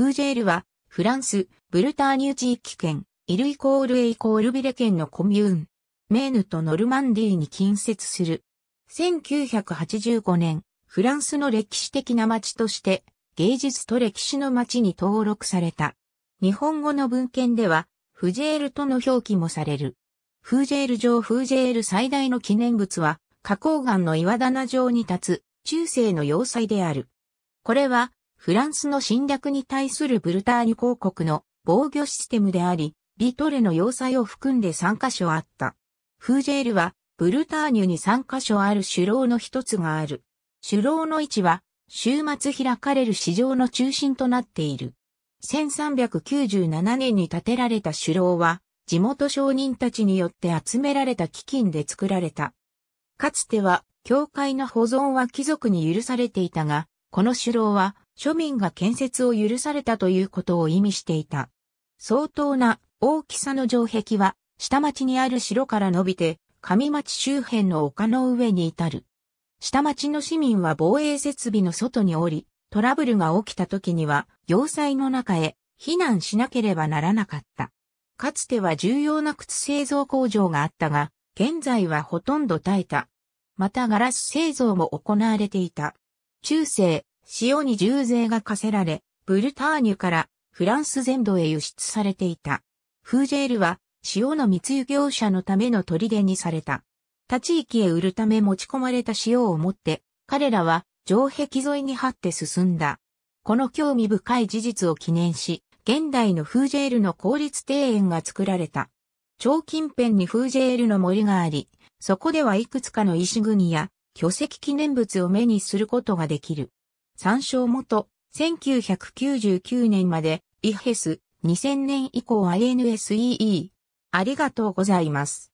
フージェールは、フランス、ブルターニュ地域圏、イルイコールエイコールビレ県のコミューン、メーヌとノルマンディーに近接する。1985年、フランスの歴史的な街として、芸術と歴史の街に登録された。日本語の文献では、フジェールとの表記もされる。フージェール城フージェール最大の記念物は、花崗岩の岩棚城に立つ中世の要塞である。これはフランスの侵略に対するブルターニュ公国の防御システムであり、ビトレの要塞を含んで3カ所あった。フージェールは、ブルターニュに3カ所ある首楼の一つがある。首楼の位置は、週末開かれる市場の中心となっている。1397年に建てられた首楼は、地元商人たちによって集められた基金で作られた。かつては、教会の保存は貴族に許されていたが、この首楼は庶民が建設を許されたということを意味していた。相当な大きさの城壁は、下町にある城から伸びて、上町周辺の丘の上に至る。下町の市民は防衛設備の外におり、トラブルが起きた時には、要塞の中へ避難しなければならなかった。かつては重要な靴製造工場があったが、現在はほとんど耐えた。またガラス製造も行われていた。中世、塩に重税が課せられ、ブルターニュからフランス全土へ輸出されていた。フージェールは塩の密輸業者のための砦にされた。他地域へ売るため持ち込まれた塩を持って、彼らは城壁沿いに張って進んだ。この興味深い事実を記念し、現代のフージェールの公立庭園が作られた。超近辺にフージェールの森があり、そこではいくつかの石組や巨石記念物を目にすることができる。参照元、1999年まで、イヘス、2000年以降 i n s e e ありがとうございます。